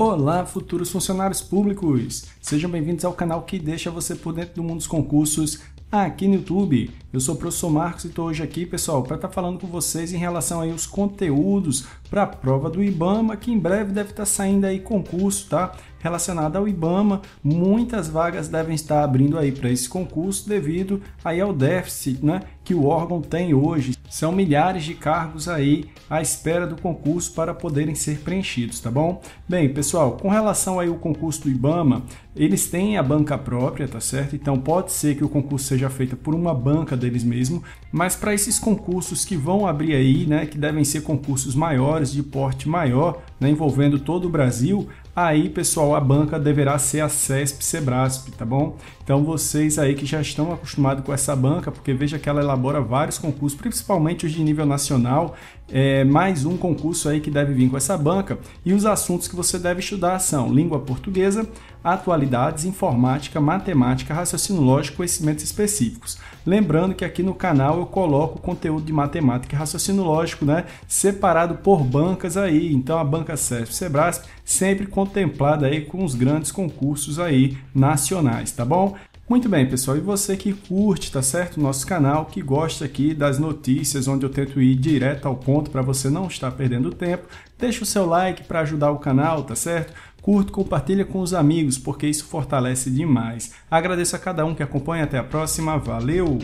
Olá, futuros funcionários públicos! Sejam bem-vindos ao canal que deixa você por dentro do mundo dos concursos aqui no YouTube. Eu sou o professor Marcos e estou hoje aqui, pessoal, para estar tá falando com vocês em relação aí aos conteúdos para a prova do IBAMA, que em breve deve estar tá saindo aí concurso, tá? Relacionado ao IBAMA, muitas vagas devem estar abrindo aí para esse concurso devido aí ao déficit, né, que o órgão tem hoje. São milhares de cargos aí à espera do concurso para poderem ser preenchidos, tá bom? Bem, pessoal, com relação aí ao concurso do IBAMA, eles têm a banca própria, tá certo? Então pode ser que o concurso seja feito por uma banca deles mesmo, mas para esses concursos que vão abrir aí, né, que devem ser concursos maiores, de porte maior, né, envolvendo todo o Brasil, aí, pessoal, a banca deverá ser a CESP Sebrasp, tá bom? Então, vocês aí que já estão acostumados com essa banca, porque veja que ela elabora vários concursos, principalmente os de nível nacional, é, mais um concurso aí que deve vir com essa banca, e os assuntos que você deve estudar são língua portuguesa, atualidades, informática, matemática, raciocínio lógico, conhecimentos específicos. Lembrando que aqui no canal eu coloco conteúdo de matemática e raciocínio lógico, né, separado por bancas aí, então a banca banca CESP Sebras, sempre contemplada aí com os grandes concursos aí nacionais, tá bom? Muito bem, pessoal, e você que curte, tá certo, o nosso canal, que gosta aqui das notícias, onde eu tento ir direto ao ponto para você não estar perdendo tempo, deixa o seu like para ajudar o canal, tá certo? Curto, compartilha com os amigos, porque isso fortalece demais. Agradeço a cada um que acompanha, até a próxima, valeu!